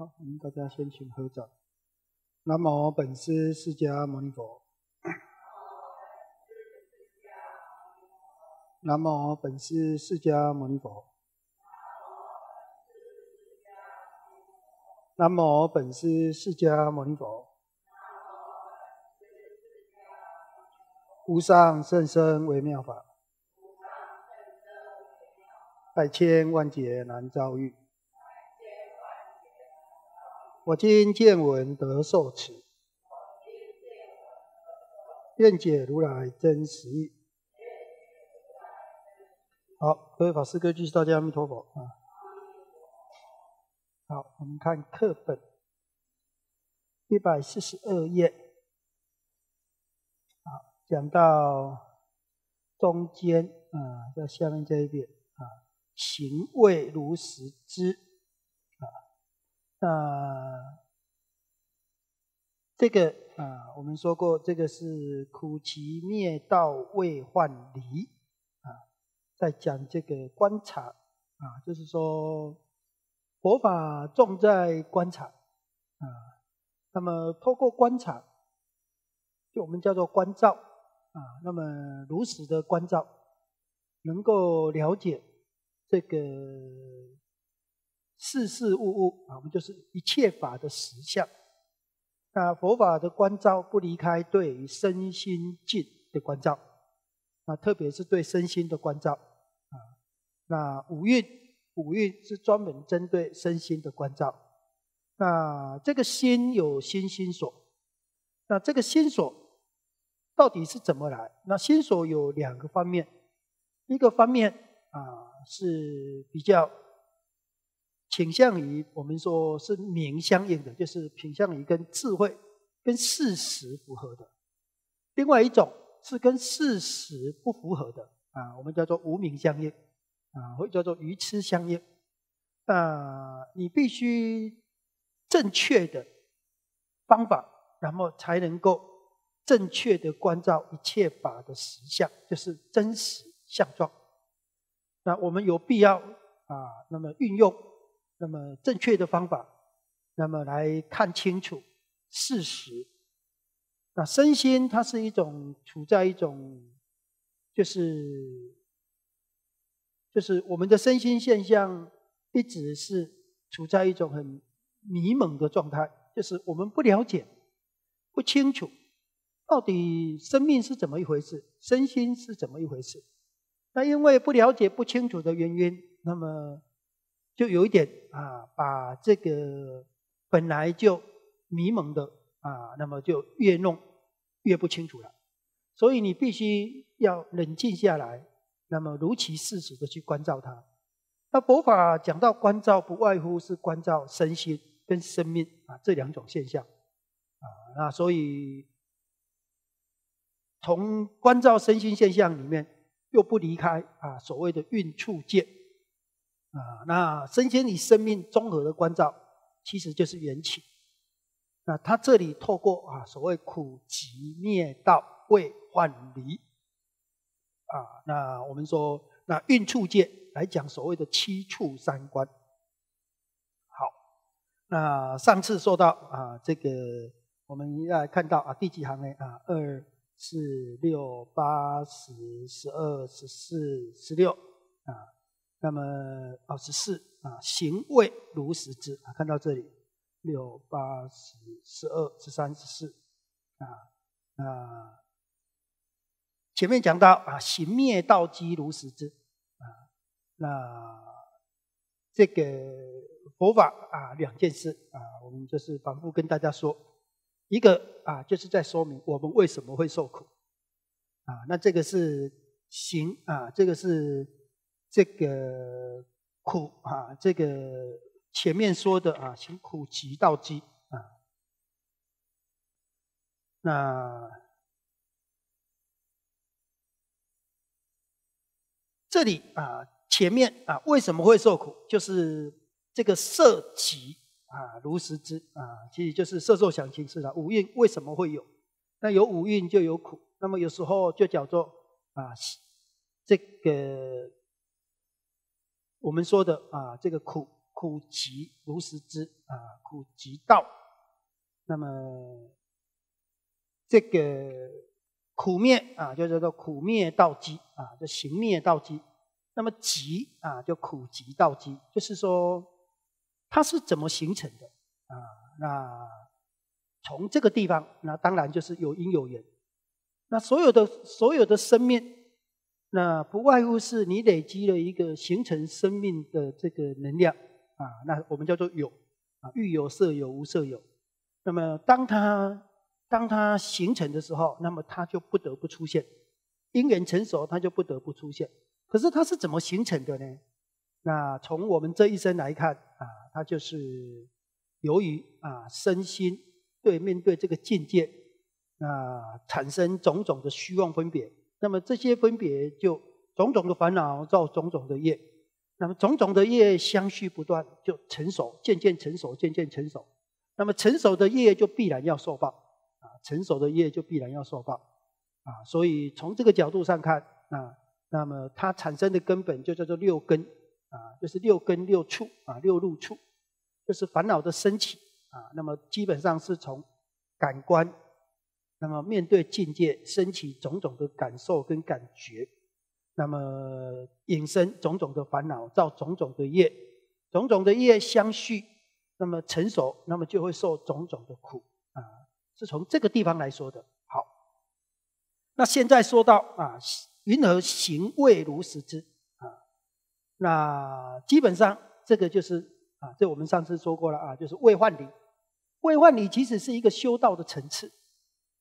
我们大家先请合掌。南无本师释迦牟尼佛。南无本师释迦牟尼佛。南无本师释迦牟尼佛。无上甚深微妙法，百千万劫难遭遇。我今见闻得受持，愿解如来真实义。好，各位法师、各位居士，大家阿弥陀佛啊！好，我们看课本一百四十二页，好，讲到中间啊，在下面这一点啊，行为如实知。呃，这个啊，我们说过，这个是苦其灭道未患离啊，在讲这个观察啊，就是说佛法重在观察啊，那么透过观察，就我们叫做观照啊，那么如实的观照，能够了解这个。事事物物啊，我们就是一切法的实相。那佛法的关照不离开对于身心境的关照，那特别是对身心的关照啊。那五蕴，五蕴是专门针对身心的关照。那这个心有心心所，那这个心所到底是怎么来？那心所有两个方面，一个方面啊是比较。倾向于我们说是名相应的，就是倾向于跟智慧、跟事实符合的；另外一种是跟事实不符合的啊，我们叫做无名相应啊，或叫做愚痴相应。那你必须正确的方法，然后才能够正确的关照一切法的实相，就是真实相状。那我们有必要啊，那么运用。那么，正确的方法，那么来看清楚事实。那身心它是一种处在一种，就是，就是我们的身心现象一直是处在一种很迷蒙的状态，就是我们不了解、不清楚，到底生命是怎么一回事，身心是怎么一回事。那因为不了解、不清楚的原因，那么。就有一点啊，把这个本来就迷蒙的啊，那么就越弄越不清楚了。所以你必须要冷静下来，那么如其事实的去关照它。那佛法讲到关照，不外乎是关照身心跟生命啊这两种现象啊。那所以从关照身心现象里面，又不离开啊所谓的运处界。啊，那身心与生命综合的关照，其实就是缘起。那他这里透过啊，所谓苦集灭道未患离。啊，那我们说，那蕴处界来讲所谓的七处三观。好，那上次说到啊，这个我们来看到啊，第几行呢？啊，二、四、六、八、十、十二、十四、十六啊。那么，二十四啊，行味如实之啊，看到这里六八十十二十三十四啊，那前面讲到啊，行灭道机如实之啊，那这个佛法啊，两件事啊，我们就是反复跟大家说一个啊，就是在说明我们为什么会受苦啊，那这个是行啊，这个是。这个苦啊，这个前面说的啊，从苦集到集啊，那这里啊，前面啊，为什么会受苦？就是这个色集啊，如实知啊，其实就是色受想行识了。五蕴为什么会有？那有五蕴就有苦，那么有时候就叫做啊，这个。我们说的啊，这个苦苦集如实知啊，苦集道。那么这个苦灭啊，就叫做苦灭道积啊，就行灭道积，那么集啊，叫苦集道积，就是说它是怎么形成的啊？那从这个地方，那当然就是有因有缘。那所有的所有的生命。那不外乎是你累积了一个形成生命的这个能量啊，那我们叫做有啊，欲有、色有、无色有。那么当它当它形成的时候，那么它就不得不出现，因缘成熟，它就不得不出现。可是它是怎么形成的呢？那从我们这一生来看啊，它就是由于啊身心对面对这个境界啊产生种种的虚妄分别。那么这些分别就种种的烦恼造种种的业，那么种种的业相续不断就成熟，渐渐成熟，渐渐成熟。那么成熟的业就必然要受报啊，成熟的业就必然要受报啊。所以从这个角度上看，那那么它产生的根本就叫做六根啊，就是六根六处啊，六路处，就是烦恼的升起啊。那么基本上是从感官。那么，面对境界升起种种的感受跟感觉，那么引生种种的烦恼，造种种的业，种种的业相续，那么成熟，那么就会受种种的苦啊。是从这个地方来说的。好，那现在说到啊，云何行未如实知啊？那基本上这个就是啊，这我们上次说过了啊，就是未换离。未换离，其实是一个修道的层次。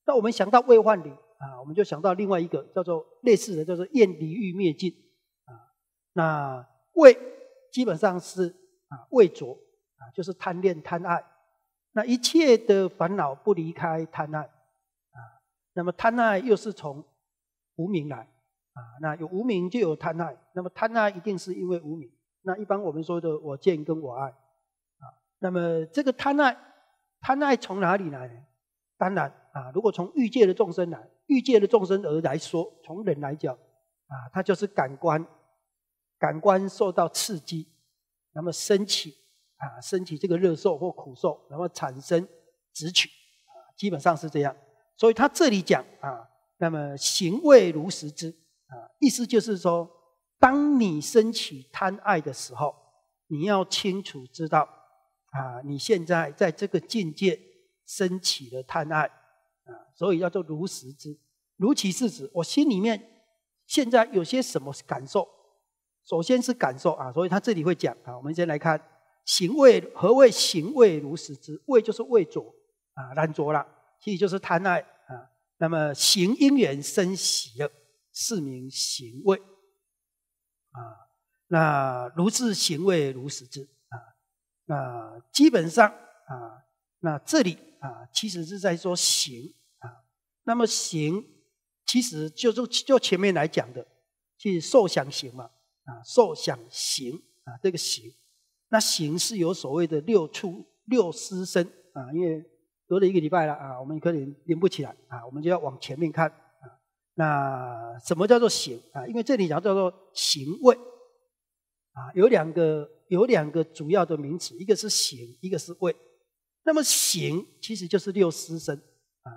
那我们想到未焕里啊，我们就想到另外一个叫做类似的，叫做“厌离欲灭尽”啊。那未基本上是啊，未浊啊，就是贪恋贪爱。那一切的烦恼不离开贪爱啊。那么贪爱又是从无名来啊。那有无名就有贪爱，那么贪爱一定是因为无名。那一般我们说的我见跟我爱啊。那么这个贪爱，贪爱从哪里来？呢？当然啊，如果从欲界的众生来，欲界的众生而来说，从人来讲啊，它就是感官，感官受到刺激，那么升起啊，升起这个热受或苦受，然后产生直取啊，基本上是这样。所以他这里讲啊，那么行为如实知啊，意思就是说，当你升起贪爱的时候，你要清楚知道啊，你现在在这个境界。生起了贪爱啊，所以叫做如实知，如其是指，我心里面现在有些什么感受？首先是感受啊，所以他这里会讲啊。我们先来看行为，何谓行为如实知？为就是为着啊，难着了，实就是贪爱啊。那么行因缘生喜乐，是名行为啊。那如是行为如实知啊，那基本上啊。那这里啊，其实是在说行啊。那么行，其实就就就前面来讲的，就是受想行嘛啊，受想行啊，这个行。那行是有所谓的六出六思身啊，因为隔了一个礼拜了啊，我们可能连不起来啊，我们就要往前面看啊。那什么叫做行啊？因为这里讲叫做行味啊，有两个有两个主要的名词，一个是行，一个是位。那么行其实就是六思身，啊，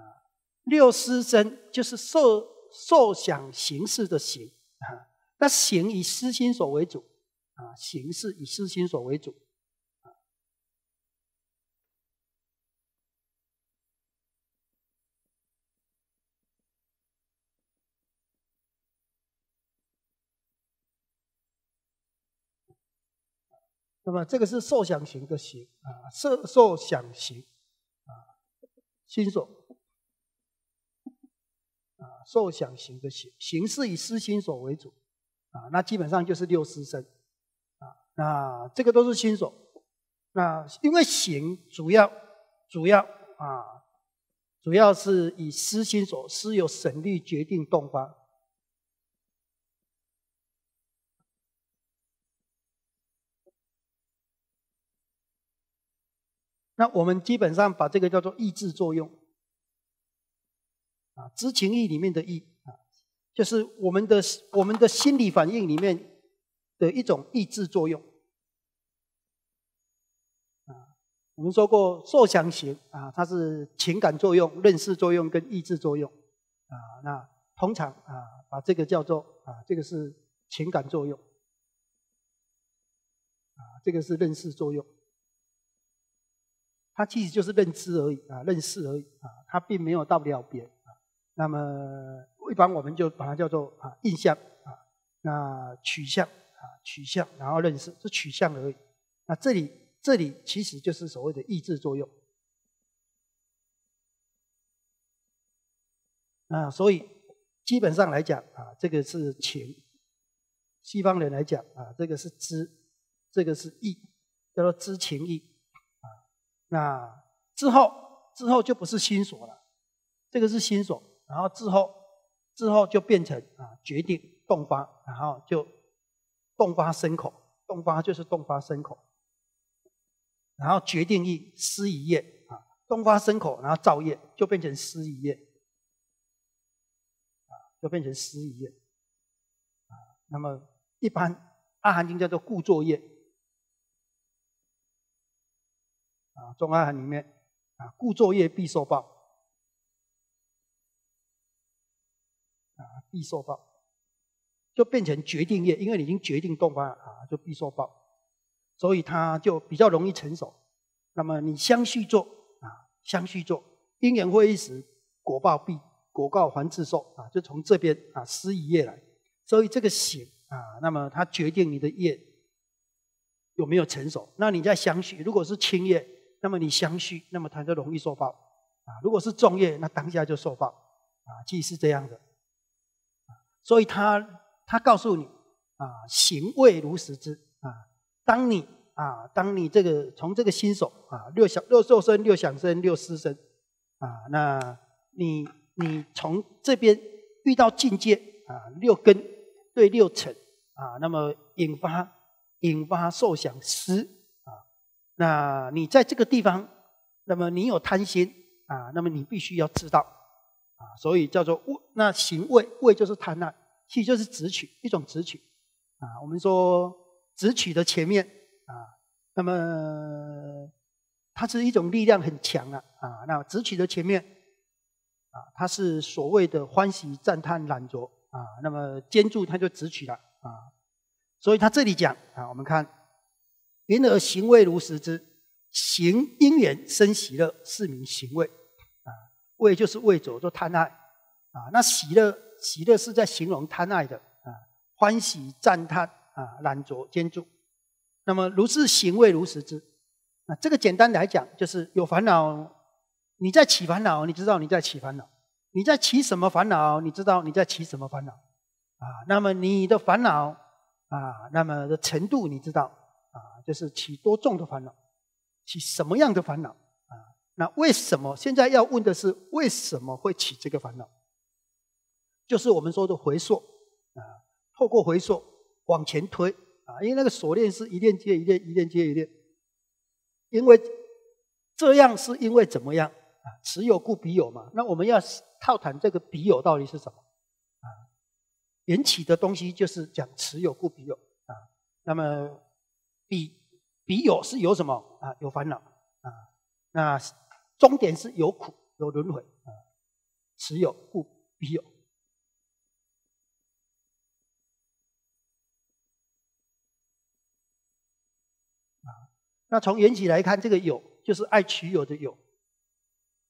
六思身就是受受想行识的行，啊，那行以识心所为主，啊，行识以识心所为主。那么这个是受想行的行啊，受受想行啊，心所啊，受想行的行，行是以思心所为主啊，那基本上就是六识身啊，那这个都是心所，那因为行主要主要啊，主要是以思心所，思由神力决定动发。那我们基本上把这个叫做抑制作用，啊，知情意里面的意啊，就是我们的我们的心理反应里面的一种抑制作用，啊，我们说过受想行啊，它是情感作用、认识作用跟抑制作用，啊，那通常啊，把这个叫做啊，这个是情感作用，啊，这个是认识作用。它其实就是认知而已啊，认识而已啊，它并没有到两边啊。那么一般我们就把它叫做啊印象啊，那取向啊取向，然后认识是取向而已。那这里这里其实就是所谓的意志作用啊。所以基本上来讲啊，这个是情，西方人来讲啊，这个是知，这个是意，叫做知情意。那之后，之后就不是心锁了，这个是心锁，然后之后，之后就变成啊，决定动发，然后就动发生口，动发就是动发生口，然后决定意思一业啊，动发生口，然后造业就变成思一业，啊，就变成思一业，啊，那么一般阿含经叫做故作业。啊，中阿含里面啊，故作业必受报啊，必受报就变成决定业，因为你已经决定动发啊，就必受报，所以它就比较容易成熟。那么你相续做啊，相续做因缘会一时，果报必果报还自受啊，就从这边啊施一业来，所以这个行啊，那么它决定你的业有没有成熟。那你在相续，如果是轻业。那么你相续，那么它就容易受报啊！如果是重业，那当下就受报啊，即是这样的。所以他他告诉你啊，行未如实知啊。当你啊，当你这个从这个新手啊，六小六受生、六想生、六思生啊，那你你从这边遇到境界啊，六根对六尘啊，那么引发引发受想思。那你在这个地方，那么你有贪心啊，那么你必须要知道啊，所以叫做“物。那行“为为就是贪啊，“实就是直取一种直取啊。我们说直取的前面啊，那么它是一种力量很强啊啊。那直取的前面啊，它是所谓的欢喜、赞叹、懒着啊。那么坚住它就直取了啊。所以它这里讲啊，我们看。因而行为如实之，行因缘生喜乐，是名行为。啊，为就是为着，就贪爱。啊，那喜乐，喜乐是在形容贪爱的。啊，欢喜、赞叹，啊，懒着、兼助。那么如是行为如实之，啊，这个简单来讲，就是有烦恼，你在起烦恼，你知道你在起烦恼，你在起什么烦恼，你知道你在起什么烦恼。啊，那么你的烦恼，啊，那么的程度你知道。就是起多重的烦恼，起什么样的烦恼啊？那为什么现在要问的是为什么会起这个烦恼？就是我们说的回溯啊，透过回溯往前推啊，因为那个锁链是一链接一链，一链接一链。因为这样是因为怎么样啊？持有故彼有嘛？那我们要套谈这个彼有到底是什么啊？引起的东西就是讲持有故彼有啊，那么。比比有是有什么啊？有烦恼啊，那终点是有苦有轮回啊，持有故比有啊。那从缘起来看，这个有就是爱取有的有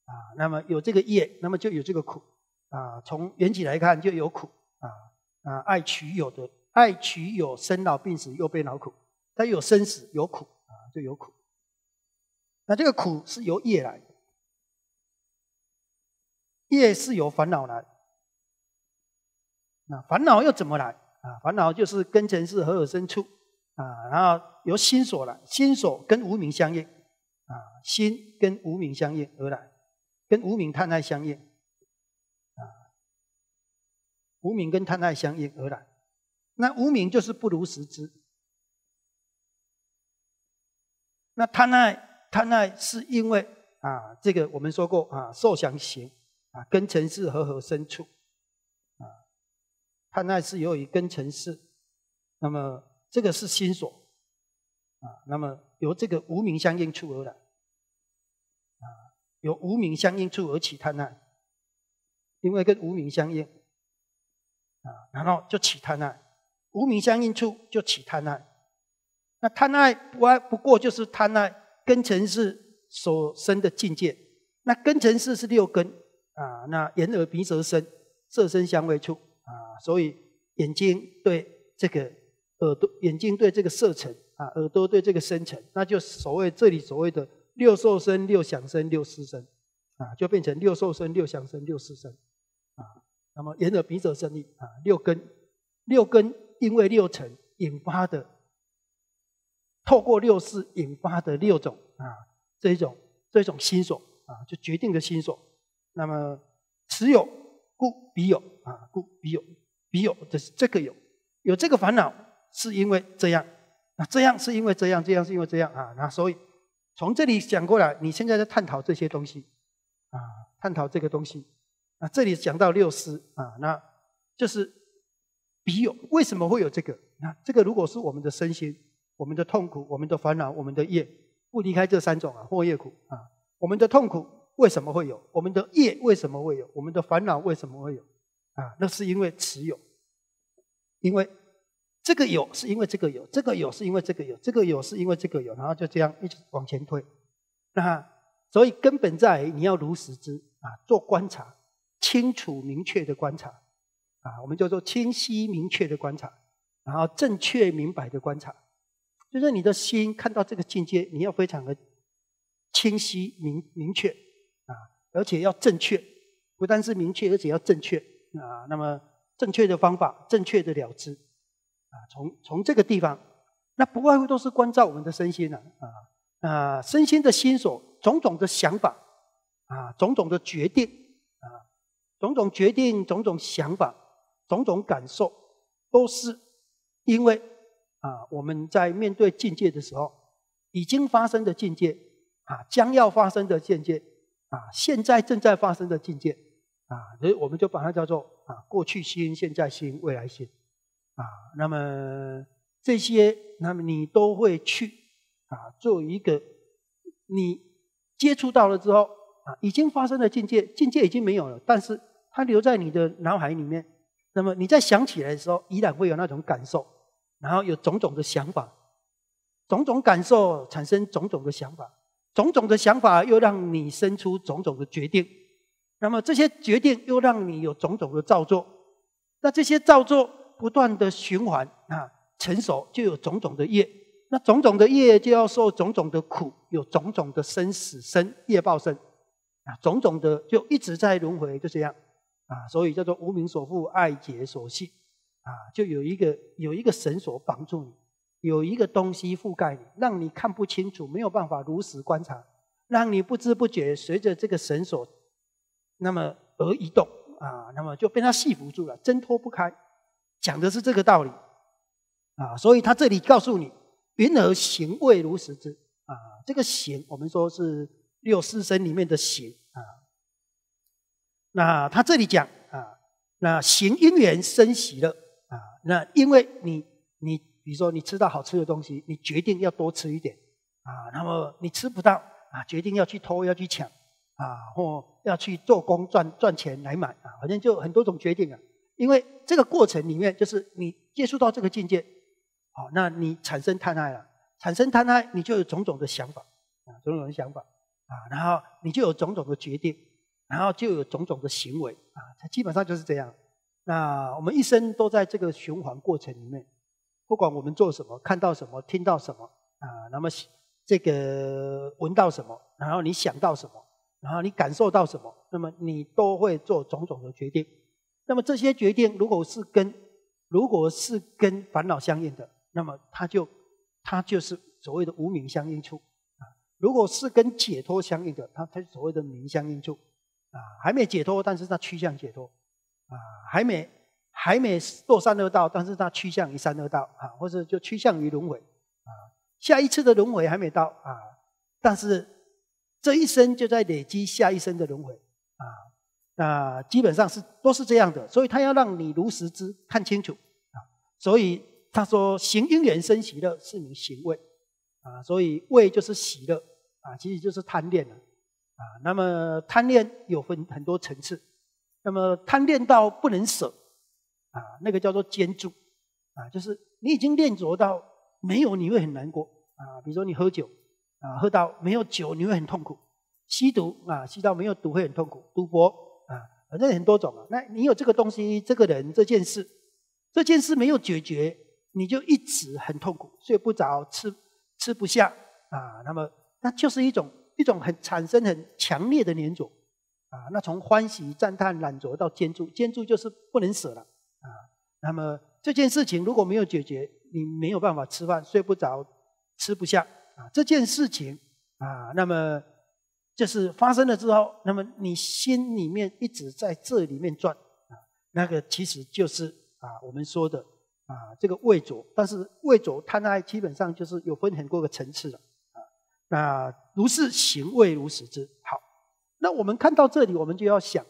啊。那么有这个业，那么就有这个苦啊。从缘起来看就有苦啊啊，爱取有的爱取有生老病死又被恼苦。它有生死，有苦啊，就有苦。那这个苦是由业来，业是由烦恼来。那烦恼又怎么来啊？烦恼就是根尘是何有生处啊，然后由心所来，心所跟无名相应啊，心跟无名相应而来，跟无名贪爱相应啊，无名跟贪爱相应而来。那无名就是不如实知。那贪爱，贪爱是因为啊，这个我们说过啊，受想行，啊，根尘世和和深处，啊，贪爱是由于根尘世，那么这个是心所，啊，那么由这个无名相应处而来啊，由无名相应处而起贪爱，因为跟无名相应，啊，然后就起贪爱，无名相应处就起贪爱。那贪爱不不过就是贪爱根尘是所生的境界，那根尘是是六根啊，那眼耳鼻舌身色身香味触啊，所以眼睛对这个耳朵，眼睛对这个色尘啊，耳朵对这个深尘，那就所谓这里所谓的六受身、六想身、六思身啊，就变成六受身、六想身、六思身啊。那么眼耳鼻舌身意啊，六根，六根因为六尘引发的。透过六识引发的六种啊，这一种这种心所啊，就决定的心所。那么持有故彼有啊，故彼有彼有就是这个有有这个烦恼是因为这样，那这样是因为这样，这样是因为这样啊。那所以从这里讲过来，你现在在探讨这些东西啊，探讨这个东西。那这里讲到六识啊，那就是彼有为什么会有这个？那这个如果是我们的身心。我们的痛苦、我们的烦恼、我们的业，不离开这三种啊，或业苦啊。我们的痛苦为什么会有？我们的业为什么会有？我们的烦恼为什么会有？啊，那是因为持有。因为这个有，是因为这个有；这个有，是因为这个有；这个有，是因为这个有。然后就这样一直往前推。那所以根本在你要如实知啊，做观察，清楚明确的观察啊，我们叫做清晰明确的观察，然后正确明白的观察。就是你的心看到这个境界，你要非常的清晰明明确啊，而且要正确，不但是明确，而且要正确啊。那么正确的方法，正确的了知啊，从从这个地方，那不外乎都是关照我们的身心了啊啊，身心的心所种种的想法啊，种种的决定啊，种种决定，种种想法，种种感受，都是因为。啊，我们在面对境界的时候，已经发生的境界，啊，将要发生的境界，啊，现在正在发生的境界，啊，所以我们就把它叫做啊，过去心、现在心、未来心，啊，那么这些，那么你都会去啊，做一个你接触到了之后，啊，已经发生的境界，境界已经没有了，但是它留在你的脑海里面，那么你在想起来的时候，依然会有那种感受。然后有种种的想法，种种感受产生种种的想法，种种的想法又让你生出种种的决定，那么这些决定又让你有种种的造作，那这些造作不断的循环啊，成熟就有种种的业，那种种的业就要受种种的苦，有种种的生死生业报生，啊，种种的就一直在轮回就这样，啊，所以叫做无名所负，爱结所系。啊，就有一个有一个绳索绑住你，有一个东西覆盖你，让你看不清楚，没有办法如实观察，让你不知不觉随着这个绳索，那么而移动啊，那么就被他系缚住了，挣脱不开。讲的是这个道理啊，所以他这里告诉你，云而行未如实知啊？这个行，我们说是六四身里面的行啊。那他这里讲啊，那行因缘生喜乐。那因为你你比如说你吃到好吃的东西，你决定要多吃一点啊。那么你吃不到啊，决定要去偷要去抢啊，或要去做工赚赚钱来买啊。反正就很多种决定啊。因为这个过程里面，就是你接触到这个境界，好，那你产生贪爱了，产生贪爱，你就有种种的想法啊，种种的想法啊，然后你就有种种的决定，然后就有种种的行为啊，它基本上就是这样。那我们一生都在这个循环过程里面，不管我们做什么，看到什么，听到什么，啊，那么这个闻到什么，然后你想到什么，然后你感受到什么，那么你都会做种种的决定。那么这些决定，如果是跟如果是跟烦恼相应的，那么它就它就是所谓的无名相应处啊；如果是跟解脱相应的，它它所谓的名相应处啊，还没解脱，但是它趋向解脱。啊，还没还没过三恶道，但是它趋向于三恶道啊，或者就趋向于轮回啊。下一次的轮回还没到啊，但是这一生就在累积下一生的轮回啊。那基本上是都是这样的，所以他要让你如实知，看清楚啊。所以他说：“行因缘生喜乐，是你行为啊。”所以味就是喜乐啊，其实就是贪恋了啊。那么贪恋有分很多层次。那么贪恋到不能舍，啊，那个叫做坚住，啊，就是你已经恋着到没有你会很难过啊。比如说你喝酒，啊，喝到没有酒你会很痛苦；吸毒啊，吸到没有毒会很痛苦；赌博啊，反正很多种啊。那你有这个东西、这个人、这件事，这件事没有解决，你就一直很痛苦，睡不着，吃吃不下啊。那么那就是一种一种很产生很强烈的黏着。啊，那从欢喜、赞叹、懒着到坚住，坚住就是不能舍了啊。那么这件事情如果没有解决，你没有办法吃饭、睡不着、吃不下啊。这件事情啊，那么就是发生了之后，那么你心里面一直在这里面转啊，那个其实就是啊，我们说的啊，这个未着，但是未着贪爱基本上就是有分很多个层次了啊。那如是行未如实知。那我们看到这里，我们就要想，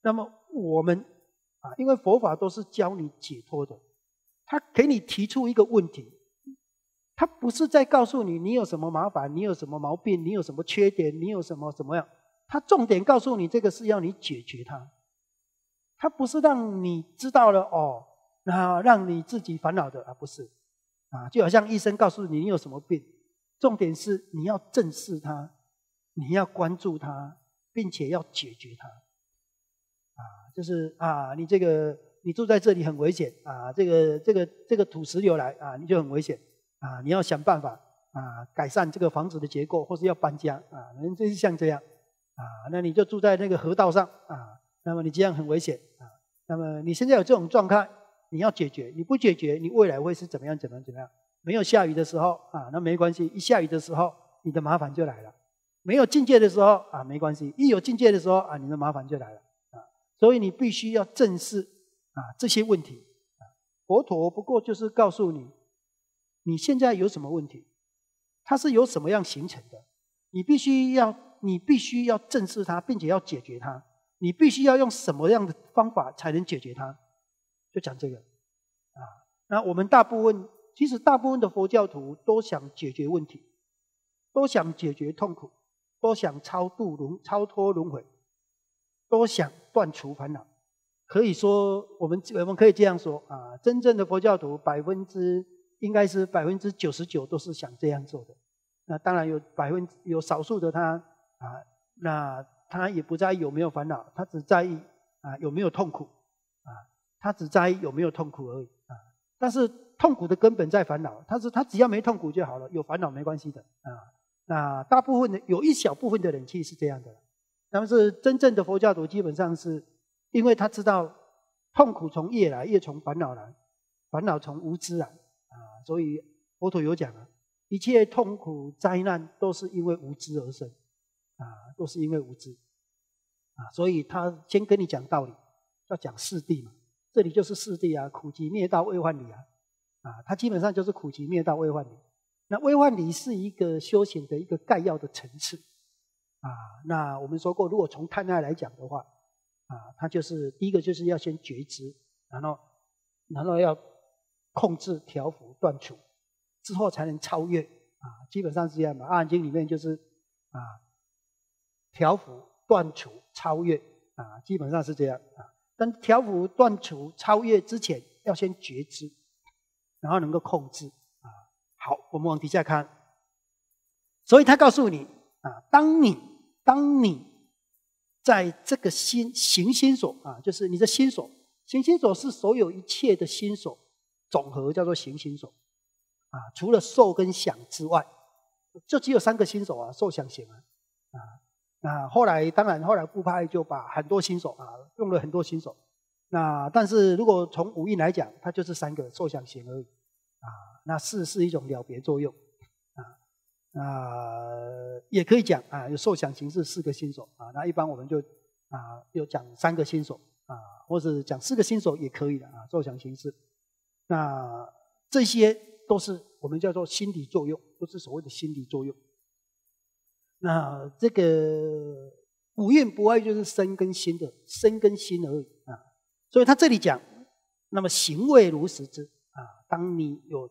那么我们啊，因为佛法都是教你解脱的，他给你提出一个问题，他不是在告诉你你有什么麻烦，你有什么毛病，你有什么缺点，你有什么怎么样？他重点告诉你这个是要你解决它，他不是让你知道了哦，那让你自己烦恼的啊不是，啊，就好像医生告诉你你有什么病，重点是你要正视它，你要关注它。并且要解决它，啊，就是啊，你这个你住在这里很危险啊，这个这个这个土石流来啊，你就很危险啊，你要想办法啊，改善这个房子的结构，或是要搬家啊，就是像这样啊，那你就住在那个河道上啊，那么你这样很危险啊，那么你现在有这种状态，你要解决，你不解决，你未来会是怎么样？怎么样怎么样？没有下雨的时候啊，那没关系，一下雨的时候，你的麻烦就来了。没有境界的时候啊，没关系；一有境界的时候啊，你的麻烦就来了啊。所以你必须要正视啊这些问题。佛陀不过就是告诉你，你现在有什么问题，它是由什么样形成的？你必须要你必须要正视它，并且要解决它。你必须要用什么样的方法才能解决它？就讲这个啊。那我们大部分其实大部分的佛教徒都想解决问题，都想解决痛苦。都想超度轮超脱轮回，都想断除烦恼。可以说，我们我们可以这样说啊，真正的佛教徒百分之应该是百分之九十九都是想这样做的。那当然有百分有少数的他啊，那他也不在意有没有烦恼，他只在意啊有没有痛苦啊，他只在意有没有痛苦而已啊。但是痛苦的根本在烦恼，他是他只要没痛苦就好了，有烦恼没关系的啊。那大部分的有一小部分的人气是这样的，但是真正的佛教徒基本上是，因为他知道痛苦从业来，业从烦恼来，烦恼从无知啊，啊，所以佛陀有讲啊，一切痛苦灾难都是因为无知而生，啊，都是因为无知，啊，所以他先跟你讲道理，要讲四谛嘛，这里就是四谛啊，苦集灭道未患理啊，啊，他基本上就是苦集灭道未患理。那微幻里是一个修行的一个概要的层次，啊，那我们说过，如果从探爱来讲的话，啊，它就是第一个就是要先觉知，然后，然后要控制调幅断除，之后才能超越，啊，基本上是这样吧。《阿含经》里面就是啊，调幅断除超越，啊，基本上是这样啊。但调幅断除超越之前，要先觉知，然后能够控制。好，我们往底下看。所以他告诉你啊，当你当你在这个心行心所啊，就是你的心所行心所是所有一切的心所总和，叫做行心所啊。除了受跟想之外，就只有三个心所啊：受、想、行啊。啊，那后来当然后来不派就把很多心所啊用了很多心所。那但是如果从五蕴来讲，它就是三个受、想、行而已啊。那是是一种了别作用，啊，啊，也可以讲啊，有受想行识四个心所啊，那一般我们就啊，就讲三个心所啊，或者讲四个心所也可以的啊，受想行识，那这些都是我们叫做心理作用，都是所谓的心理作用。那这个五蕴不外就是身跟心的身跟心而已啊，所以他这里讲，那么行为如实之啊，当你有。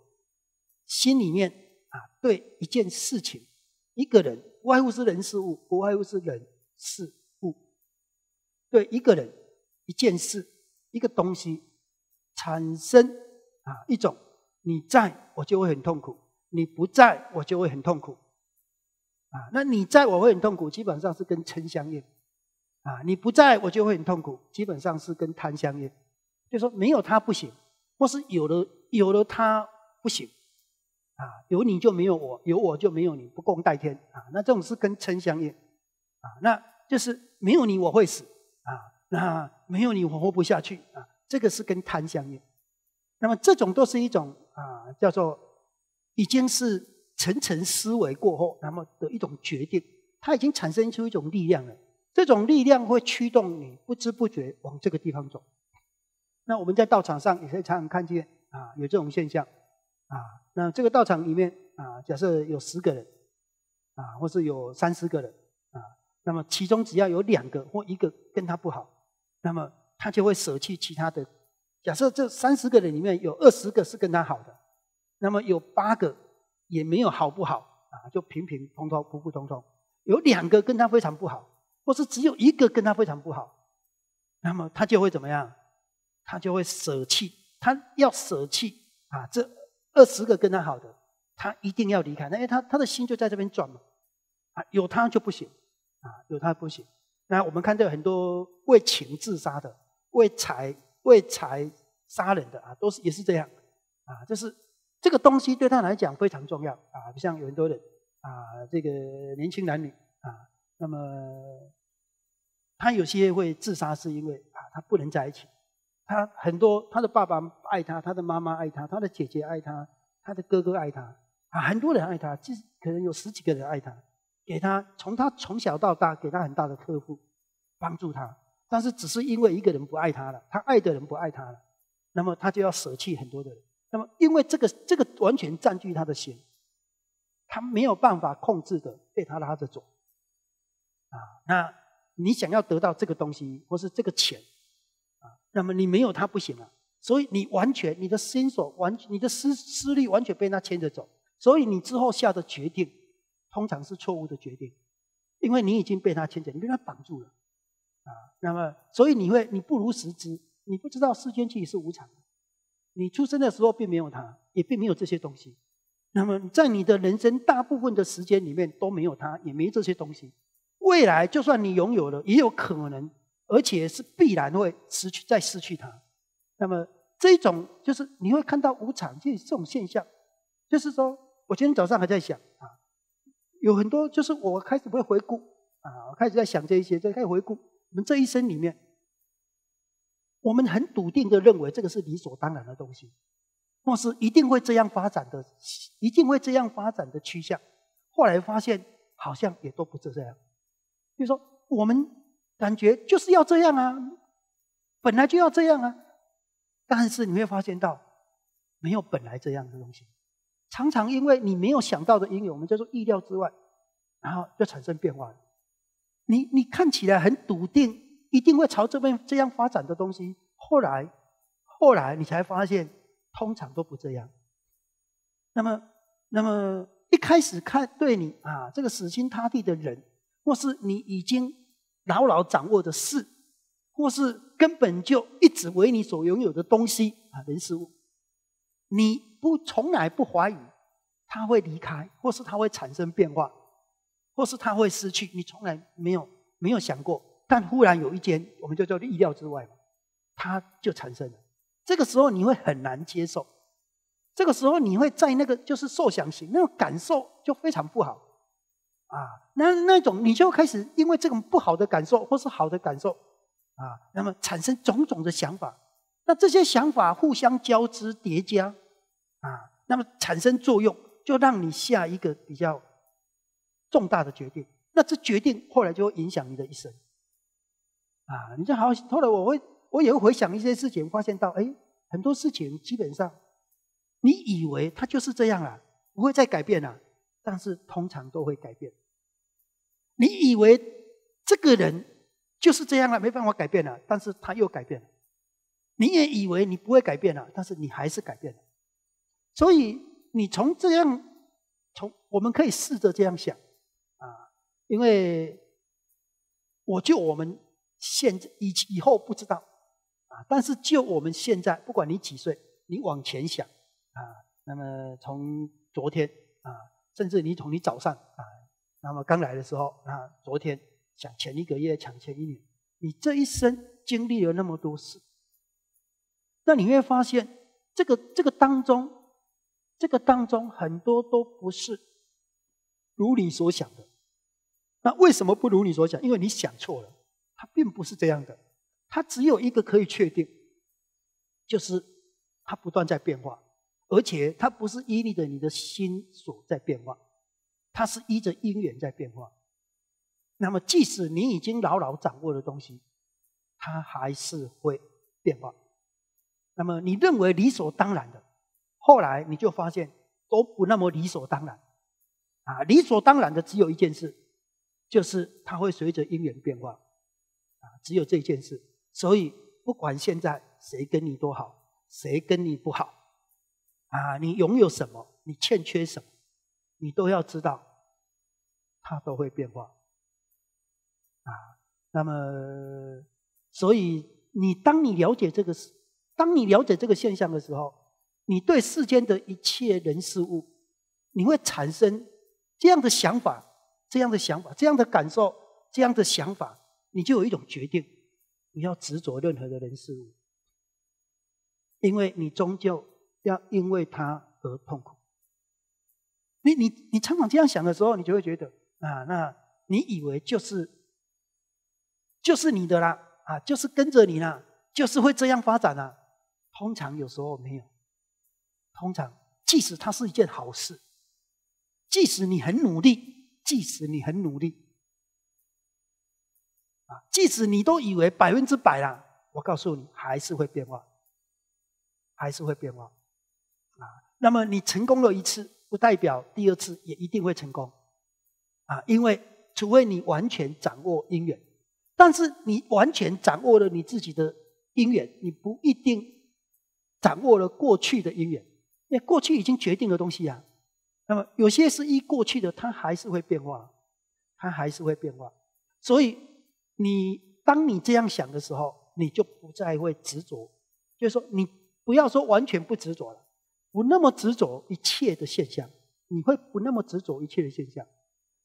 心里面啊，对一件事情、一个人，不外乎是人事物，不外乎是人事物。对一个人、一件事、一个东西，产生啊一种你在我就会很痛苦，你不在我就会很痛苦。啊，那你在我会很痛苦，基本上是跟嗔相应。啊，你不在我就会很痛苦，基本上是跟贪相应。就说没有他不行，或是有了有了他不行。啊，有你就没有我，有我就没有你，不共戴天啊！那这种是跟嗔相应啊，那就是没有你我会死啊，那没有你我活不下去啊，这个是跟贪相应。那么这种都是一种啊，叫做已经是层层思维过后，那么的一种决定，它已经产生出一种力量了。这种力量会驱动你不知不觉往这个地方走。那我们在道场上也可以常常看见啊，有这种现象啊。那这个道场里面啊，假设有十个人啊，或是有三十个人啊，那么其中只要有两个或一个跟他不好，那么他就会舍弃其他的。假设这三十个人里面有二十个是跟他好的，那么有八个也没有好不好啊，就平平通通、普普通通。有两个跟他非常不好，或是只有一个跟他非常不好，那么他就会怎么样？他就会舍弃，他要舍弃啊，这。二十个跟他好的，他一定要离开。那因为他他的心就在这边转嘛，啊，有他就不行，啊，有他不行。那我们看到很多为情自杀的，为财为财杀人的啊，都是也是这样，啊，就是这个东西对他来讲非常重要啊。像有很多人啊，这个年轻男女啊，那么他有些会自杀，是因为啊，他不能在一起。他很多，他的爸爸爱他，他的妈妈爱他，他的姐姐爱他，他的哥哥爱他，啊，很多人爱他，其实可能有十几个人爱他，给他从他从小到大给他很大的呵护，帮助他，但是只是因为一个人不爱他了，他爱的人不爱他了，那么他就要舍弃很多的人，那么因为这个这个完全占据他的心，他没有办法控制的被他拉着走，啊，那你想要得到这个东西或是这个钱？那么你没有他不行啊，所以你完全你的心所完你的思思虑完全被他牵着走，所以你之后下的决定通常是错误的决定，因为你已经被他牵着，你被他绑住了啊。那么，所以你会你不如实知，你不知道世间际是无常，你出生的时候并没有他，也并没有这些东西。那么在你的人生大部分的时间里面都没有他，也没这些东西。未来就算你拥有了，也有可能。而且是必然会失去，再失去它。那么这种就是你会看到无常是这种现象，就是说，我今天早上还在想啊，有很多就是我开始会回顾啊，我开始在想这一些，在开始回顾我们这一生里面，我们很笃定的认为这个是理所当然的东西，或是一定会这样发展的，一定会这样发展的趋向。后来发现好像也都不是这样，就说我们。感觉就是要这样啊，本来就要这样啊。但是你会发现到，没有本来这样的东西。常常因为你没有想到的因缘，我们叫做意料之外，然后就产生变化。你你看起来很笃定，一定会朝这边这样发展的东西，后来后来你才发现，通常都不这样。那么那么一开始看对你啊，这个死心塌地的人，或是你已经。牢牢掌握的事，或是根本就一直为你所拥有的东西啊，人事物，你不从来不怀疑它会离开，或是它会产生变化，或是它会失去，你从来没有没有想过。但忽然有一天，我们就叫意料之外，它就产生了。这个时候你会很难接受，这个时候你会在那个就是受想行，那种感受就非常不好。啊，那那种你就开始因为这种不好的感受或是好的感受，啊，那么产生种种的想法，那这些想法互相交织叠加，啊，那么产生作用，就让你下一个比较重大的决定。那这决定后来就会影响你的一生，啊，你就好后来我会我也会回想一些事情，发现到哎，很多事情基本上你以为它就是这样了，不会再改变了。但是通常都会改变。你以为这个人就是这样了，没办法改变了，但是他又改变了。你也以为你不会改变了，但是你还是改变了。所以你从这样，从我们可以试着这样想啊，因为我就我们现在以以后不知道啊，但是就我们现在，不管你几岁，你往前想啊，那么从昨天啊。甚至你从你早上啊，那么刚来的时候啊，昨天想前一个月，想前一年，你这一生经历了那么多事，那你会发现这个这个当中，这个当中很多都不是如你所想的。那为什么不如你所想？因为你想错了，它并不是这样的。它只有一个可以确定，就是它不断在变化。而且它不是依你的你的心所在变化，它是依着因缘在变化。那么，即使你已经牢牢掌握的东西，它还是会变化。那么，你认为理所当然的，后来你就发现都不那么理所当然。啊，理所当然的只有一件事，就是它会随着因缘变化。啊，只有这件事。所以，不管现在谁跟你多好，谁跟你不好。啊，你拥有什么？你欠缺什么？你都要知道，它都会变化。啊，那么，所以你当你了解这个当你了解这个现象的时候，你对世间的一切人事物，你会产生这样的想法，这样的想法，这样的感受，这样的想法，你就有一种决定，不要执着任何的人事物，因为你终究。要因为他而痛苦，你你你常常这样想的时候，你就会觉得啊，那你以为就是就是你的啦啊，就是跟着你啦，就是会这样发展啦。通常有时候没有，通常即使它是一件好事，即使你很努力，即使你很努力，啊，即使你都以为百分之百啦，我告诉你，还是会变化，还是会变化。那么你成功了一次，不代表第二次也一定会成功，啊，因为除非你完全掌握因缘，但是你完全掌握了你自己的因缘，你不一定掌握了过去的因缘，因为过去已经决定的东西啊。那么有些是一过去的，它还是会变化，它还是会变化。所以你当你这样想的时候，你就不再会执着，就是说你不要说完全不执着了。不那么执着一切的现象，你会不那么执着一切的现象，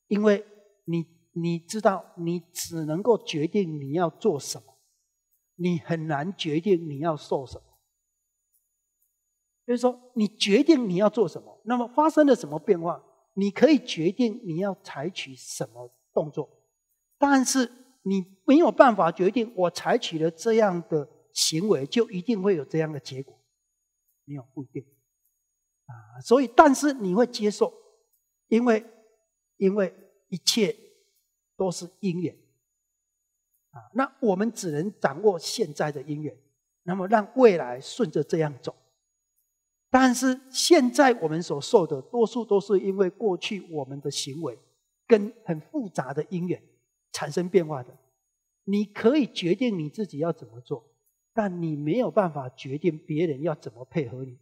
因为你你知道，你只能够决定你要做什么，你很难决定你要受什么。就是说，你决定你要做什么，那么发生了什么变化，你可以决定你要采取什么动作，但是你没有办法决定，我采取了这样的行为，就一定会有这样的结果，没有不一定。啊，所以，但是你会接受，因为，因为一切都是因缘，啊，那我们只能掌握现在的因缘，那么让未来顺着这样走。但是现在我们所受的，多数都是因为过去我们的行为跟很复杂的因缘产生变化的。你可以决定你自己要怎么做，但你没有办法决定别人要怎么配合你。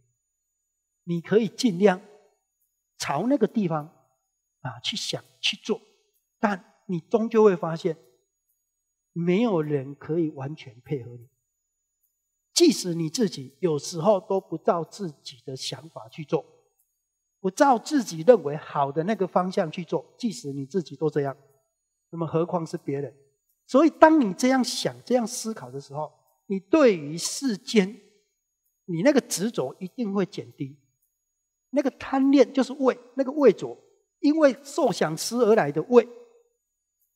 你可以尽量朝那个地方啊去想去做，但你终究会发现没有人可以完全配合你。即使你自己有时候都不照自己的想法去做，不照自己认为好的那个方向去做，即使你自己都这样，那么何况是别人？所以，当你这样想、这样思考的时候，你对于世间你那个执着一定会减低。那个贪恋就是畏，那个畏着，因为受想思而来的畏，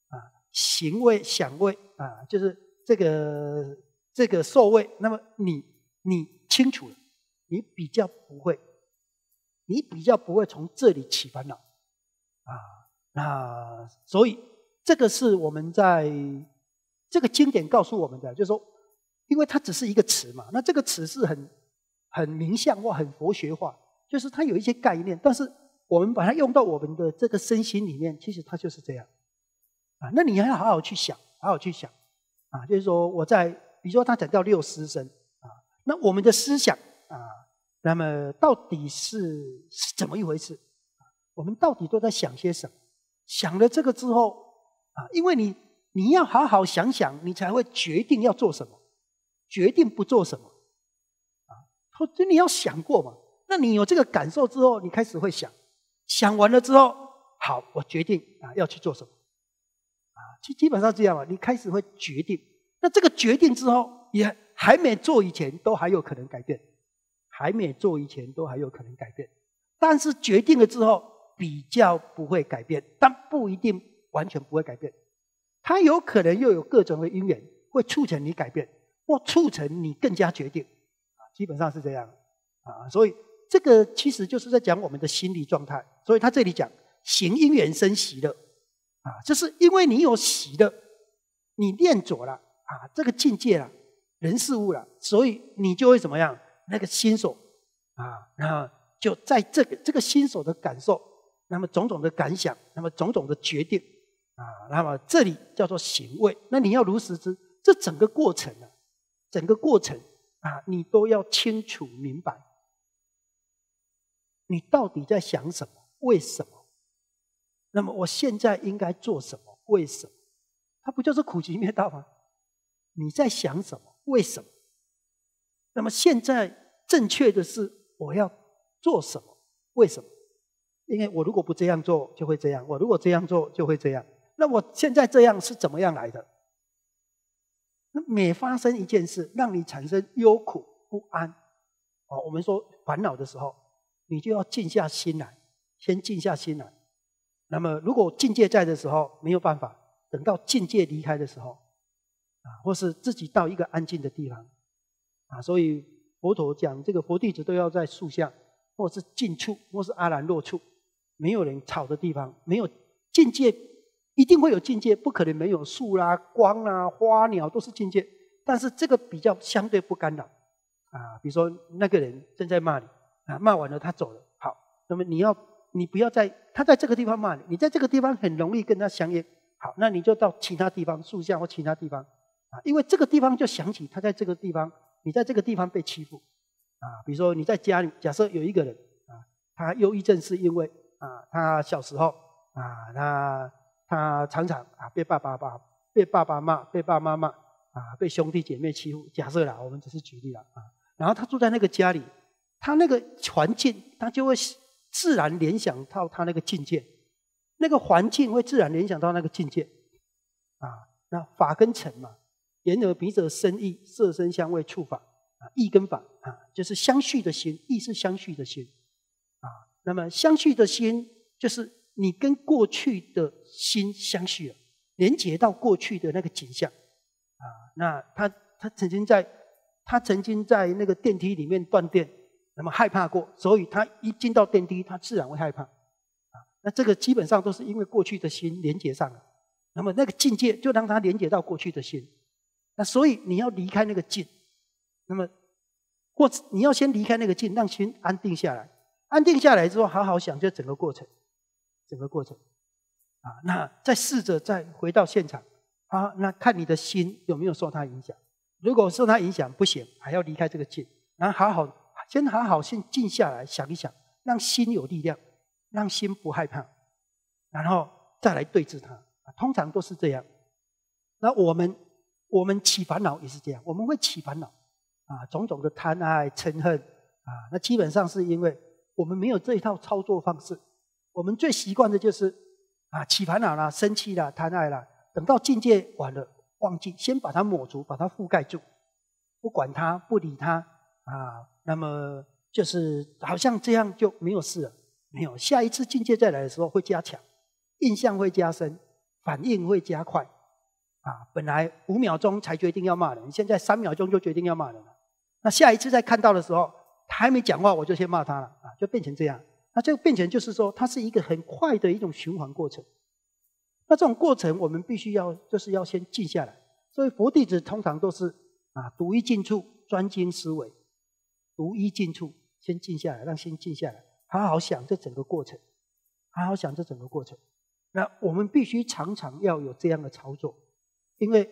啊，行畏、想畏啊，就是这个这个受畏。那么你你清楚了，你比较不会，你比较不会从这里起烦恼，啊，那所以这个是我们在这个经典告诉我们的，就说，因为它只是一个词嘛，那这个词是很很明相或很佛学化。就是他有一些概念，但是我们把它用到我们的这个身心里面，其实它就是这样，啊，那你要好好去想，好好去想，啊，就是说我在，比如说他讲到六识身，啊，那我们的思想，啊，那么到底是是怎么一回事？我们到底都在想些什么？想了这个之后，啊，因为你你要好好想想，你才会决定要做什么，决定不做什么，啊，或者你要想过嘛。”那你有这个感受之后，你开始会想，想完了之后，好，我决定啊要去做什么，啊，基基本上这样啊，你开始会决定。那这个决定之后，也还没做以前，都还有可能改变；还没做以前，都还有可能改变。但是决定了之后，比较不会改变，但不一定完全不会改变。它有可能又有各种的因缘，会促成你改变，或促成你更加决定。啊，基本上是这样，啊，所以。这个其实就是在讲我们的心理状态，所以他这里讲行因缘生喜乐，啊，就是因为你有喜乐，你念左了啊，这个境界了人事物了，所以你就会怎么样？那个新手啊，然后就在这个这个新手的感受，那么种种的感想，那么种种的决定啊，那么这里叫做行为。那你要如实知这整个过程呢，整个过程啊，你都要清楚明白。你到底在想什么？为什么？那么我现在应该做什么？为什么？它不就是苦集灭道吗？你在想什么？为什么？那么现在正确的是我要做什么？为什么？因为我如果不这样做就会这样，我如果这样做就会这样。那我现在这样是怎么样来的？那每发生一件事，让你产生忧苦不安哦，我们说烦恼的时候。你就要静下心来，先静下心来。那么，如果境界在的时候没有办法，等到境界离开的时候，啊，或是自己到一个安静的地方，啊，所以佛陀讲，这个佛弟子都要在树下，或是近处，或是阿兰若处，没有人吵的地方，没有境界，一定会有境界，不可能没有树啦、光啊、花鸟都是境界。但是这个比较相对不干扰，啊，比如说那个人正在骂你。啊，骂完了他走了。好，那么你要你不要在他在这个地方骂你，你在这个地方很容易跟他相约。好，那你就到其他地方树下或其他地方啊，因为这个地方就想起他在这个地方，你在这个地方被欺负啊。比如说你在家里，假设有一个人啊，他忧郁症是因为啊，他小时候啊，他他常常啊被爸爸骂，被爸爸骂，被爸爸妈妈啊被兄弟姐妹欺负。假设啦，我们只是举例了啊。然后他住在那个家里。他那个环境，他就会自然联想到他那个境界，那个环境会自然联想到那个境界，啊，那法跟尘嘛，眼耳鼻舌身意，色身香味触法，啊，意跟法啊，就是相续的心，意是相续的心，啊，那么相续的心就是你跟过去的心相续了，连接到过去的那个景象，啊，那他他曾经在，他曾经在那个电梯里面断电。那么害怕过，所以他一进到电梯，他自然会害怕，啊，那这个基本上都是因为过去的心连接上了。那么那个境界就让他连接到过去的心，那所以你要离开那个境，那么或你要先离开那个境，让心安定下来，安定下来之后，好好想这整个过程，整个过程，啊，那再试着再回到现场，啊，那看你的心有没有受它影响，如果受它影响不行，还要离开这个境，然后好好。先好好先静下来想一想，让心有力量，让心不害怕，然后再来对峙它。通常都是这样。那我们我们起烦恼也是这样，我们会起烦恼啊，种种的贪爱嗔恨啊。那基本上是因为我们没有这一套操作方式。我们最习惯的就是啊，起烦恼啦，生气啦，贪爱啦，等到境界完了忘记，先把它抹除，把它覆盖住，不管它，不理它啊。那么就是好像这样就没有事了，没有。下一次境界再来的时候会加强，印象会加深，反应会加快。啊，本来五秒钟才决定要骂人，现在三秒钟就决定要骂人了。那下一次再看到的时候，他还没讲话，我就先骂他了。啊，就变成这样。那这个变成就是说，它是一个很快的一种循环过程。那这种过程，我们必须要就是要先静下来。所以佛弟子通常都是啊，独一静处，专精思维。独一进处，先静下来，让心静下来，好好想这整个过程，好好想这整个过程。那我们必须常常要有这样的操作，因为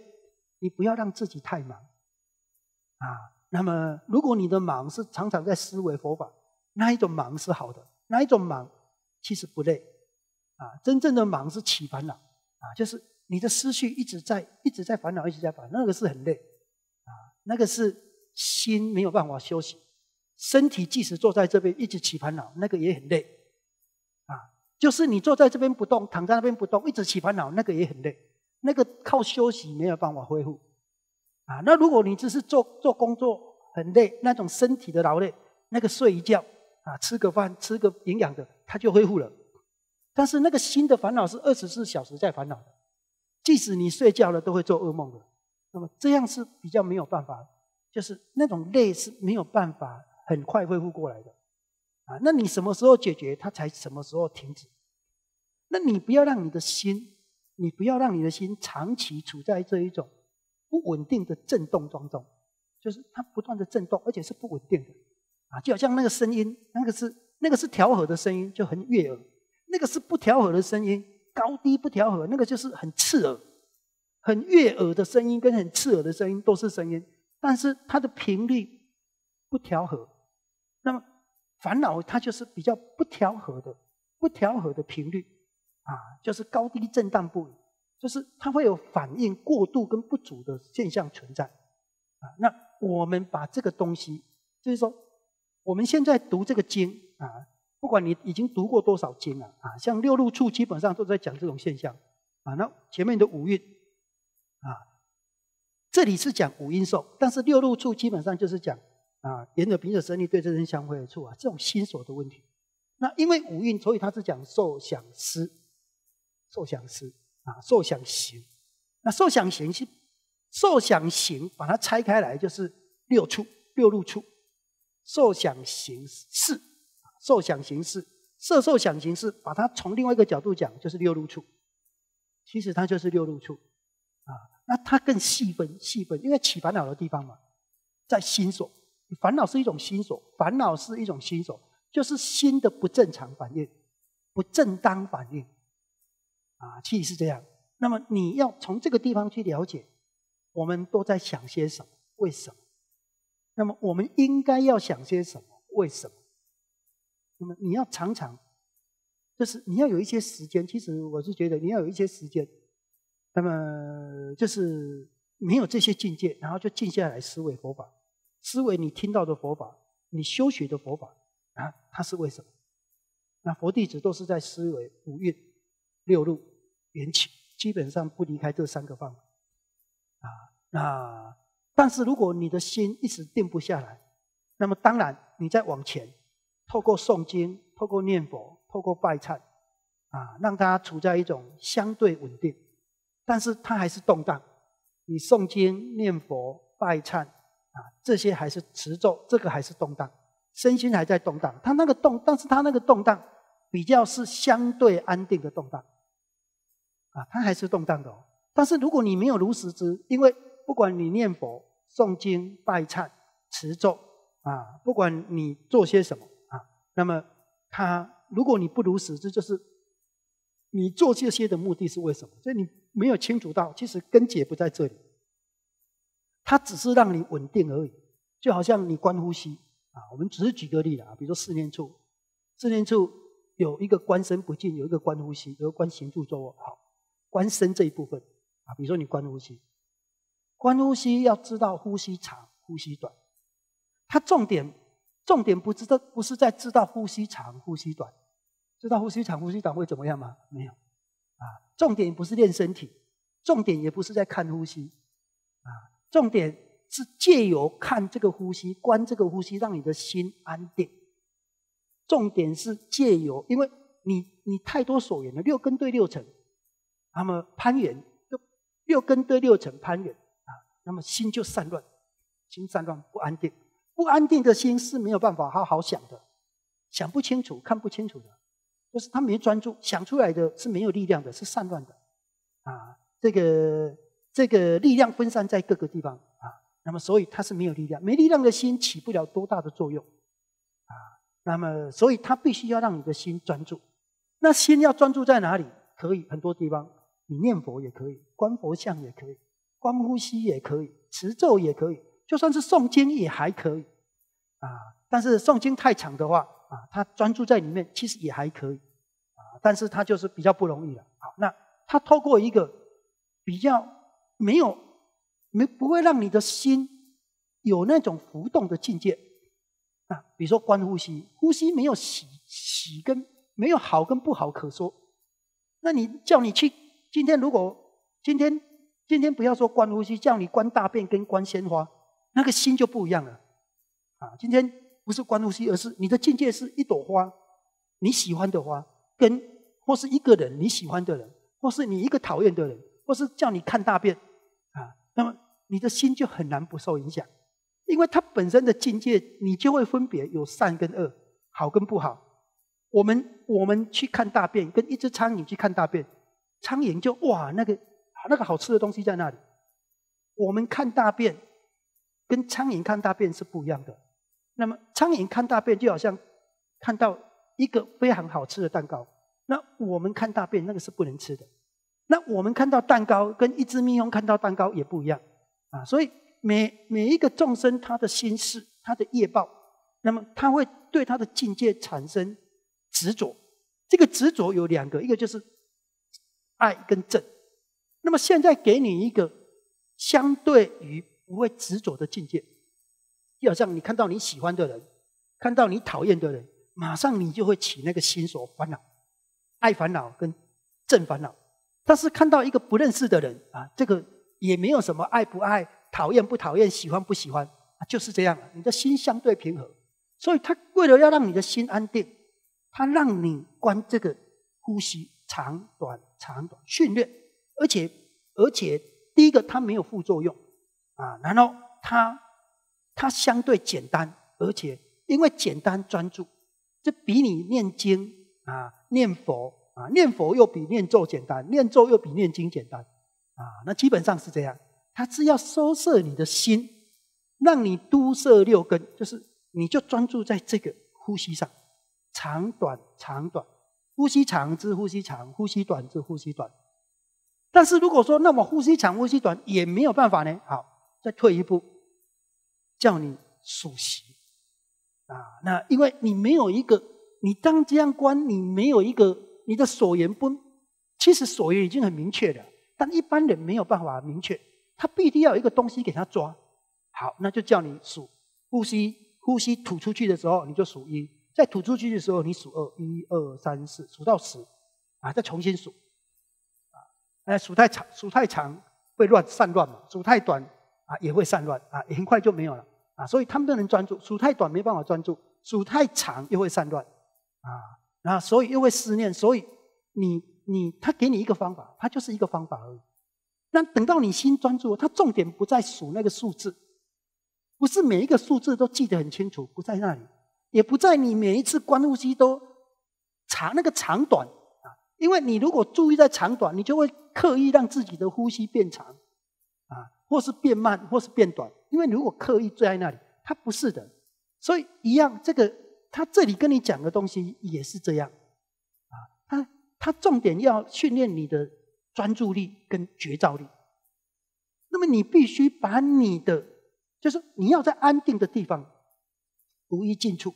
你不要让自己太忙啊。那么，如果你的忙是常常在思维佛法，那一种忙是好的，那一种忙其实不累啊。真正的忙是起烦恼啊，就是你的思绪一直在一直在烦恼，一直在烦，那个是很累啊，那个是心没有办法休息。身体即使坐在这边，一直起烦恼，那个也很累，啊，就是你坐在这边不动，躺在那边不动，一直起烦恼，那个也很累，那个靠休息没有办法恢复，啊，那如果你只是做做工作很累，那种身体的劳累，那个睡一觉，啊，吃个饭，吃个营养的，它就恢复了。但是那个心的烦恼是二十四小时在烦恼的，即使你睡觉了，都会做噩梦的。那么这样是比较没有办法，就是那种累是没有办法。很快恢复过来的，啊，那你什么时候解决，它才什么时候停止？那你不要让你的心，你不要让你的心长期处在这一种不稳定的震动当中，就是它不断的震动，而且是不稳定的，啊，就好像那个声音，那个是那个是调和的声音，就很悦耳；那个是不调和的声音，高低不调和，那个就是很刺耳。很悦耳的声音跟很刺耳的声音都是声音，但是它的频率不调和。烦恼它就是比较不调和的，不调和的频率，啊，就是高低震荡不已，就是它会有反应过度跟不足的现象存在，啊，那我们把这个东西，就是说我们现在读这个经啊，不管你已经读过多少经了，啊，像六路处基本上都在讲这种现象，啊，那前面的五运，啊，这里是讲五阴受，但是六路处基本上就是讲。啊，沿着鼻着神力、对、这身、香、的处啊，这种心所的问题。那因为五蕴，所以它是讲受、想、思、受、想、思啊、受、想、行。那受、想、行是受、想、行，把它拆开来就是六处六路处，受、想、行、识、受、想、行、识、色、受、想、行、识，把它从另外一个角度讲就是六路处，其实它就是六路处啊。那它更细分、细分，因为起烦恼的地方嘛，在心所。烦恼是一种心所，烦恼是一种心所，就是新的不正常反应、不正当反应，啊，气实是这样。那么你要从这个地方去了解，我们都在想些什么，为什么？那么我们应该要想些什么，为什么？那么你要常常，就是你要有一些时间。其实我是觉得你要有一些时间，那么就是没有这些境界，然后就静下来思维佛法。思维，你听到的佛法，你修学的佛法啊，它是为什么？那佛弟子都是在思维五蕴、六路、缘起，基本上不离开这三个方围啊。那但是如果你的心一直定不下来，那么当然你在往前，透过诵经、透过念佛、透过拜忏啊，让它处在一种相对稳定，但是它还是动荡。你诵经、念佛、拜忏。啊，这些还是持咒，这个还是动荡，身心还在动荡。他那个动，但是他那个动荡比较是相对安定的动荡，啊，他还是动荡的。哦。但是如果你没有如实知，因为不管你念佛、诵经、拜忏、持咒啊，不管你做些什么啊，那么他如果你不如实知，就是你做这些的目的是为什么？所以你没有清楚到，其实根结不在这里。它只是让你稳定而已，就好像你观呼吸啊。我们只是举个例啊，比如说四念处，四念处有一个观身不净，有一个观呼吸，有个观行住坐卧。好，观身这一部分啊，比如说你观呼吸，观呼吸要知道呼吸长、呼吸短。它重点重点不知道不是在知道呼吸长、呼吸短，知道呼吸长、呼吸短会怎么样吗？没有啊。重点不是练身体，重点也不是在看呼吸。重点是借由看这个呼吸，观这个呼吸，让你的心安定。重点是借由，因为你你太多所缘了，六根对六尘，那么攀缘就六根对六尘攀缘啊，那么心就散乱，心散乱不安定，不安定的心是没有办法好好想的，想不清楚，看不清楚的，就是他没专注，想出来的是没有力量的，是散乱的啊，这个。这个力量分散在各个地方啊，那么所以它是没有力量，没力量的心起不了多大的作用啊。那么所以他必须要让你的心专注，那心要专注在哪里？可以很多地方，你念佛也可以，观佛像也可以，观呼吸也可以，持咒也可以，就算是诵经也还可以啊。但是诵经太长的话啊，他专注在里面其实也还可以啊，但是他就是比较不容易了。好，那他透过一个比较。没有，没不会让你的心有那种浮动的境界啊。比如说观呼吸，呼吸没有喜喜跟没有好跟不好可说。那你叫你去，今天如果今天今天不要说观呼吸，叫你观大便跟观鲜花，那个心就不一样了啊。今天不是观呼吸，而是你的境界是一朵花，你喜欢的花，跟或是一个人你喜欢的人，或是你一个讨厌的人，或是叫你看大便。那么你的心就很难不受影响，因为它本身的境界，你就会分别有善跟恶，好跟不好。我们我们去看大便，跟一只苍蝇去看大便，苍蝇就哇那个那个好吃的东西在那里，我们看大便跟苍蝇看大便是不一样的。那么苍蝇看大便就好像看到一个非常好吃的蛋糕，那我们看大便那个是不能吃的。那我们看到蛋糕，跟一只蜜蜂看到蛋糕也不一样啊！所以每每一个众生，他的心事，他的业报，那么他会对他的境界产生执着。这个执着有两个，一个就是爱跟正。那么现在给你一个相对于不会执着的境界，就好像你看到你喜欢的人，看到你讨厌的人，马上你就会起那个心所烦恼，爱烦恼跟正烦恼。但是看到一个不认识的人啊，这个也没有什么爱不爱、讨厌不讨厌、喜欢不喜欢，就是这样，你的心相对平和。所以，他为了要让你的心安定，他让你观这个呼吸长短长短训练，而且而且第一个，它没有副作用啊，然后它它相对简单，而且因为简单专注，这比你念经啊念佛。啊，念佛又比念咒简单，念咒又比念经简单，啊，那基本上是这样。他是要收摄你的心，让你都摄六根，就是你就专注在这个呼吸上，长短，长短，呼吸长之呼吸长，呼吸短之呼吸短。但是如果说那么呼吸长呼吸短也没有办法呢，好，再退一步，叫你数息，啊，那因为你没有一个，你当这样观，你没有一个。你的所言不，其实所言已经很明确了，但一般人没有办法明确，他必定要有一个东西给他抓。好，那就叫你数呼吸，呼吸吐出去的时候你就数一，在吐出去的时候你数二，一二三四，数到十，啊，再重新数，啊，哎，数太长，数太长会乱散乱嘛，数太短啊也会散乱啊，很快就没有了啊，所以他们都能专注，数太短没办法专注，数太长又会散乱，啊。啊，所以又会思念，所以你你他给你一个方法，他就是一个方法而已。那等到你心专注，他重点不在数那个数字，不是每一个数字都记得很清楚，不在那里，也不在你每一次观呼吸都查那个长短啊。因为你如果注意在长短，你就会刻意让自己的呼吸变长啊，或是变慢，或是变短。因为如果刻意坐在那里，它不是的。所以一样这个。他这里跟你讲的东西也是这样，啊，他他重点要训练你的专注力跟觉照力。那么你必须把你的，就是你要在安定的地方，独一处，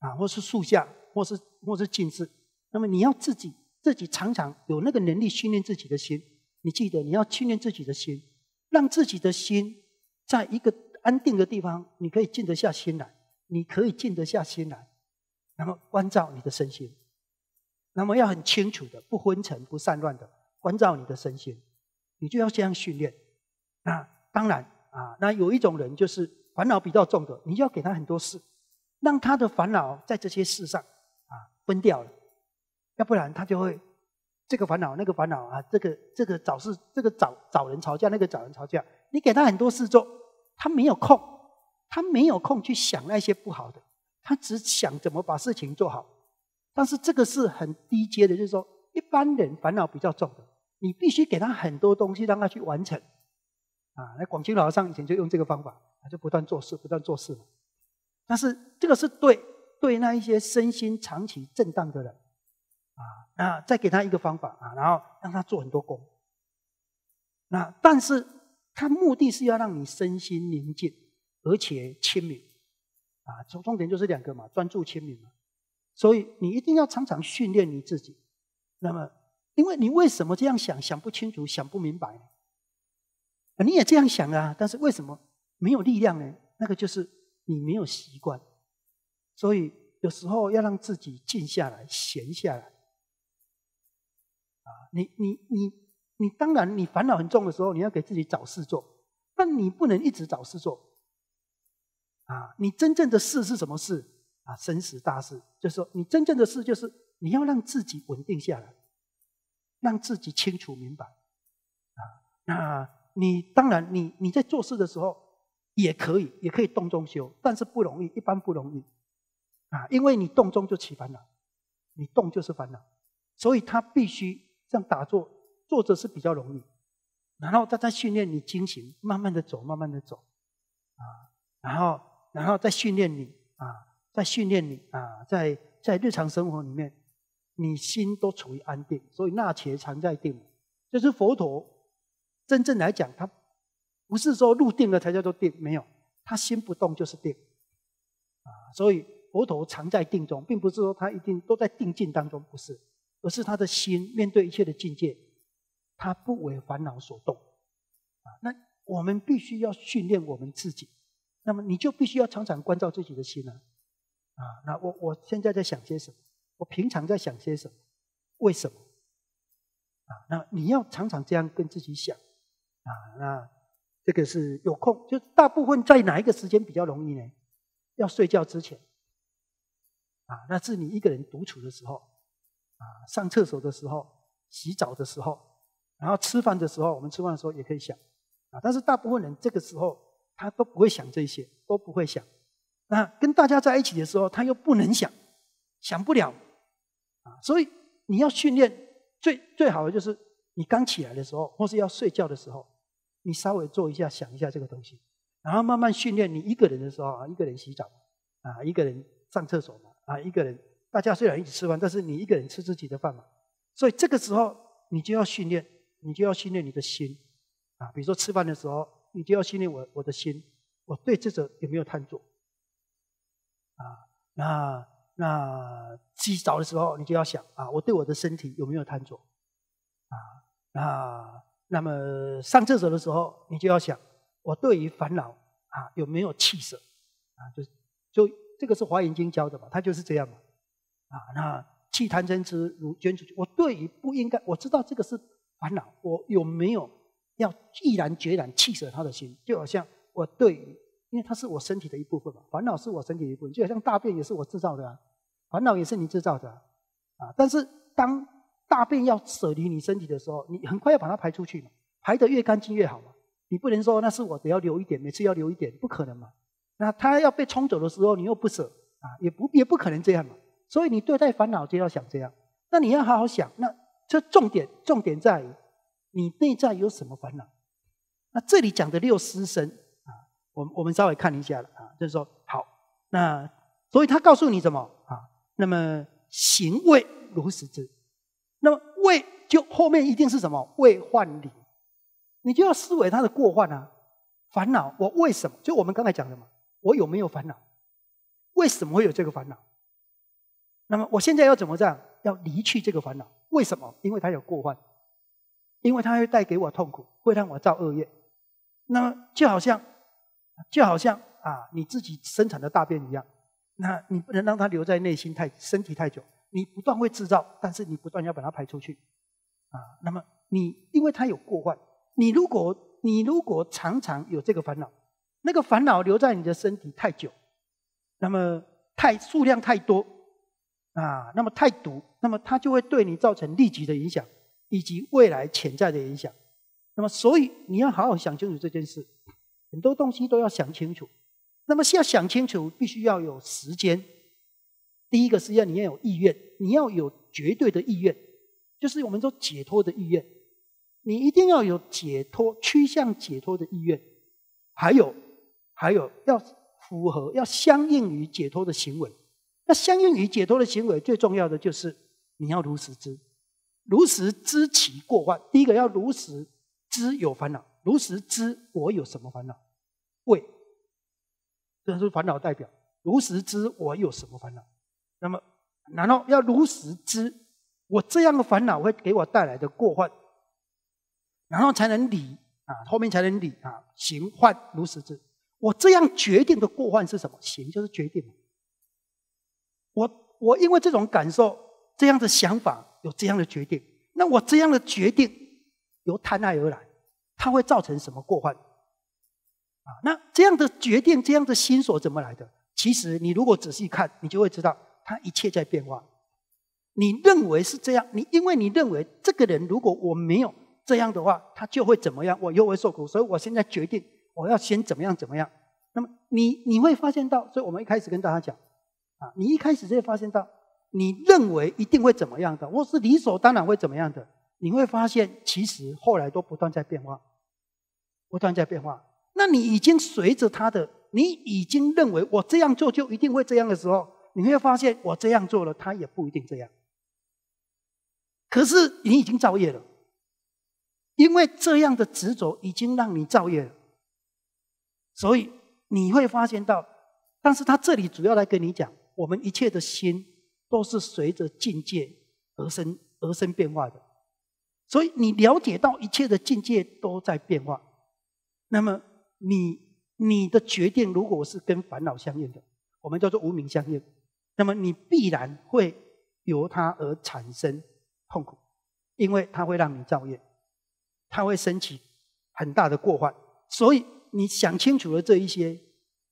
啊，或是树下，或是或是静室。那么你要自己自己常常有那个能力训练自己的心。你记得你要训练自己的心，让自己的心在一个安定的地方，你可以静得下心来。你可以静得下心来，那么关照你的身心，那么要很清楚的，不昏沉、不散乱的关照你的身心，你就要这样训练。那当然啊，那有一种人就是烦恼比较重的，你就要给他很多事，让他的烦恼在这些事上啊分掉了，要不然他就会这个烦恼那个烦恼啊，这个这个找事，这个找找人吵架，那个找人吵架。你给他很多事做，他没有空。他没有空去想那些不好的，他只想怎么把事情做好。但是这个是很低阶的，就是说一般人烦恼比较重的，你必须给他很多东西让他去完成啊。那广清老和尚以前就用这个方法，他就不断做事，不断做事。但是这个是对对那一些身心长期震荡的人啊，那再给他一个方法啊，然后让他做很多功。那但是他目的是要让你身心宁静。而且亲民啊，重重点就是两个嘛，专注亲民嘛。所以你一定要常常训练你自己。那么，因为你为什么这样想？想不清楚，想不明白。你也这样想啊，但是为什么没有力量呢？那个就是你没有习惯。所以有时候要让自己静下来，闲下来。啊，你你你你，当然你烦恼很重的时候，你要给自己找事做，但你不能一直找事做。啊，你真正的事是什么事？啊，生死大事，就是说你真正的事就是你要让自己稳定下来，让自己清楚明白，啊，那你当然你你在做事的时候也可以，也可以动中修，但是不容易，一般不容易，啊，因为你动中就起烦恼，你动就是烦恼，所以他必须这样打坐，坐着是比较容易，然后他在训练你精行，慢慢的走，慢慢的走，啊，然后。然后再训练你啊，再训练你啊，在在日常生活里面，你心都处于安定，所以那且常在定。就是佛陀真正来讲，他不是说入定了才叫做定，没有，他心不动就是定。啊，所以佛陀常在定中，并不是说他一定都在定境当中，不是，而是他的心面对一切的境界，他不为烦恼所动。啊，那我们必须要训练我们自己。那么你就必须要常常关照自己的心啊！啊，那我我现在在想些什么？我平常在想些什么？为什么？啊，那你要常常这样跟自己想啊！那这个是有空，就大部分在哪一个时间比较容易呢？要睡觉之前啊，那是你一个人独处的时候啊，上厕所的时候、洗澡的时候，然后吃饭的时候，我们吃饭的时候也可以想啊。但是大部分人这个时候。他都不会想这些，都不会想。那跟大家在一起的时候，他又不能想，想不了啊。所以你要训练，最最好的就是你刚起来的时候，或是要睡觉的时候，你稍微做一下想一下这个东西，然后慢慢训练。你一个人的时候啊，一个人洗澡啊，一个人上厕所嘛啊，一个人。大家虽然一起吃饭，但是你一个人吃自己的饭嘛。所以这个时候你就要训练，你就要训练你的心啊。比如说吃饭的时候。你就要训练我我的心，我对这者有没有贪著？啊，那那洗澡的时候，你就要想啊，我对我的身体有没有贪著？啊，那那么上厕所的时候，你就要想，我对于烦恼啊有没有气色？啊，就就这个是华严经教的嘛，他就是这样嘛。啊，那气贪嗔痴如捐出去，我对于不应该，我知道这个是烦恼，我有没有？要毅然决然弃舍他的心，就好像我对于，因为他是我身体的一部分嘛，烦恼是我身体的一部分，就好像大便也是我制造的，啊，烦恼也是你制造的啊。但是当大便要舍离你身体的时候，你很快要把它排出去嘛，排得越干净越好嘛。你不能说那是我只要留一点，每次要留一点，不可能嘛。那它要被冲走的时候，你又不舍啊，也不也不可能这样嘛。所以你对待烦恼就要想这样，那你要好好想，那这重点重点在于。你内在有什么烦恼？那这里讲的六识身啊，我我们稍微看一下了啊，就是说好，那所以他告诉你什么啊？那么行为如实知，那么为就后面一定是什么为患理，你就要思维他的过患啊，烦恼我为什么？就我们刚才讲的嘛，我有没有烦恼？为什么会有这个烦恼？那么我现在要怎么这样？要离去这个烦恼？为什么？因为它有过患。因为它会带给我痛苦，会让我造恶业。那么，就好像，就好像啊，你自己生产的大便一样，那你不能让它留在内心太身体太久。你不断会制造，但是你不断要把它排出去。啊，那么你因为它有过患，你如果你如果常常有这个烦恼，那个烦恼留在你的身体太久，那么太数量太多啊，那么太毒，那么它就会对你造成立即的影响。以及未来潜在的影响，那么，所以你要好好想清楚这件事，很多东西都要想清楚。那么，要想清楚，必须要有时间。第一个是要你要有意愿，你要有绝对的意愿，就是我们说解脱的意愿。你一定要有解脱趋向解脱的意愿，还有，还有要符合、要相应于解脱的行为。那相应于解脱的行为，最重要的就是你要如实知。如实知其过患，第一个要如实知有烦恼，如实知我有什么烦恼？为这是烦恼代表。如实知我有什么烦恼？那么，然后要如实知我这样的烦恼会给我带来的过患，然后才能理啊，后面才能理啊，行患如实知我这样决定的过患是什么？行就是决定我我因为这种感受，这样的想法。有这样的决定，那我这样的决定由贪爱而来，它会造成什么过患？啊，那这样的决定，这样的心所怎么来的？其实你如果仔细看，你就会知道，它一切在变化。你认为是这样，你因为你认为这个人如果我没有这样的话，他就会怎么样，我又会受苦，所以我现在决定我要先怎么样怎么样。那么你你会发现到，所以我们一开始跟大家讲，啊，你一开始就会发现到。你认为一定会怎么样的？我是理所当然会怎么样的？你会发现，其实后来都不断在变化，不断在变化。那你已经随着他的，你已经认为我这样做就一定会这样的时候，你会发现我这样做了，他也不一定这样。可是你已经造业了，因为这样的执着已经让你造业了。所以你会发现到，但是他这里主要来跟你讲，我们一切的心。都是随着境界而生而生变化的，所以你了解到一切的境界都在变化，那么你你的决定如果是跟烦恼相应，的我们叫做无名相应，那么你必然会由它而产生痛苦，因为它会让你造业，它会升起很大的过患，所以你想清楚了这一些，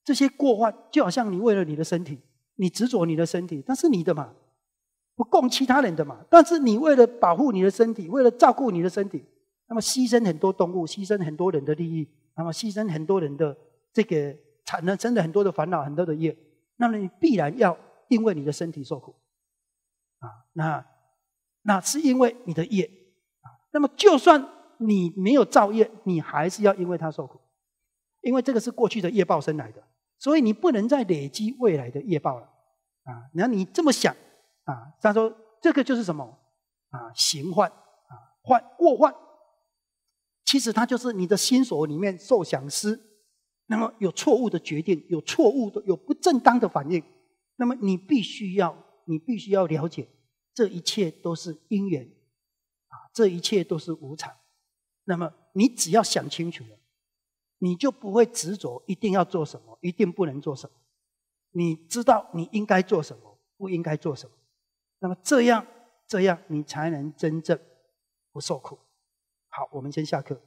这些过患就好像你为了你的身体。你执着你的身体，那是你的嘛，不供其他人的嘛。但是你为了保护你的身体，为了照顾你的身体，那么牺牲很多动物，牺牲很多人的利益，那么牺牲很多人的这个产生了很多的烦恼，很多的业，那么你必然要因为你的身体受苦，啊，那那是因为你的业啊。那么就算你没有造业，你还是要因为他受苦，因为这个是过去的业报生来的。所以你不能再累积未来的业报了，啊，那你这么想，啊，他说这个就是什么，啊，行患啊患过患，其实它就是你的心所里面受想思，那么有错误的决定，有错误的有不正当的反应，那么你必须要你必须要了解，这一切都是因缘，啊，这一切都是无常，那么你只要想清楚了。你就不会执着，一定要做什么，一定不能做什么。你知道你应该做什么，不应该做什么。那么这样，这样你才能真正不受苦。好，我们先下课。